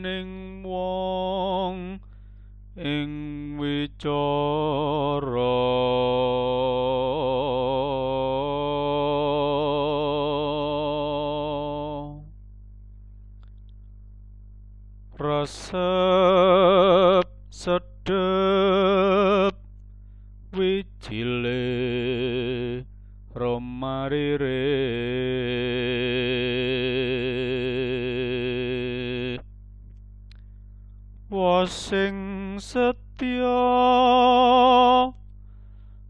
ning wong ing wicara resep sedep wijile romarire sing setya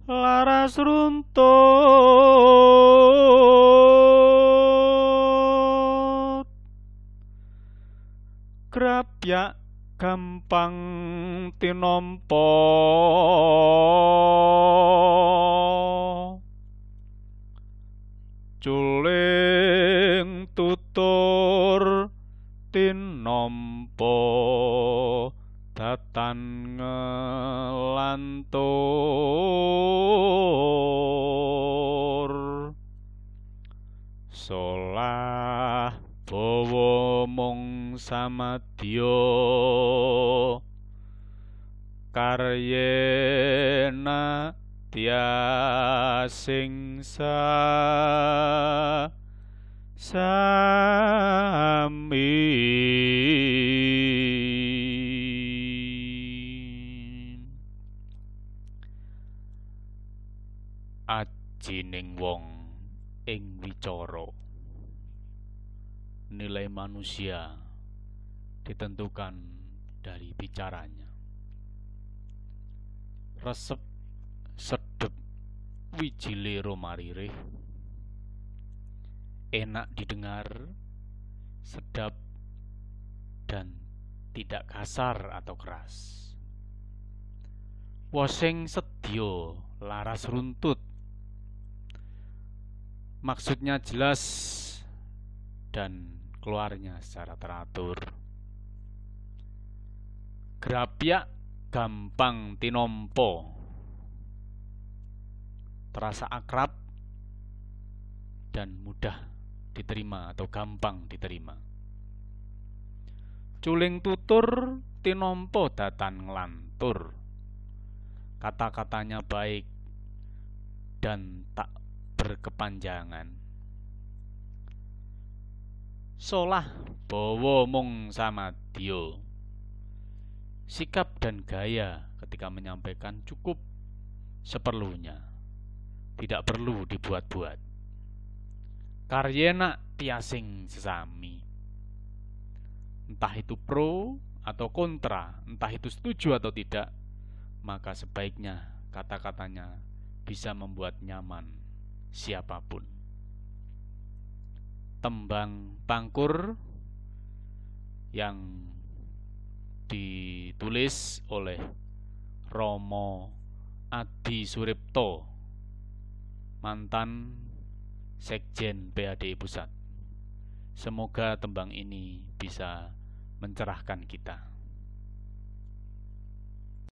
laras runtut krap ya gampang tinompo culing tutur tinompo Tatan ngelantur solah bawa sama Dio, karyena tiasing sa sami ajining wong ing wicara nilai manusia ditentukan dari bicaranya resep sedep wijile romaririh enak didengar sedap dan tidak kasar atau keras woseng sedio laras runtut maksudnya jelas dan keluarnya secara teratur. Grapiak gampang tinompo. Terasa akrab dan mudah diterima atau gampang diterima. Culing tutur tinompo datan ngelantur. Kata-katanya baik dan tak berkepanjangan. Solah bawa mung sama dio. Sikap dan gaya ketika menyampaikan cukup seperlunya. Tidak perlu dibuat-buat. Karyena tiasing sesami. Entah itu pro atau kontra, entah itu setuju atau tidak, maka sebaiknya kata-katanya bisa membuat nyaman siapapun. Tembang pangkur yang ditulis oleh Romo Adi Suripto mantan Sekjen PADI Pusat. Semoga tembang ini bisa mencerahkan kita.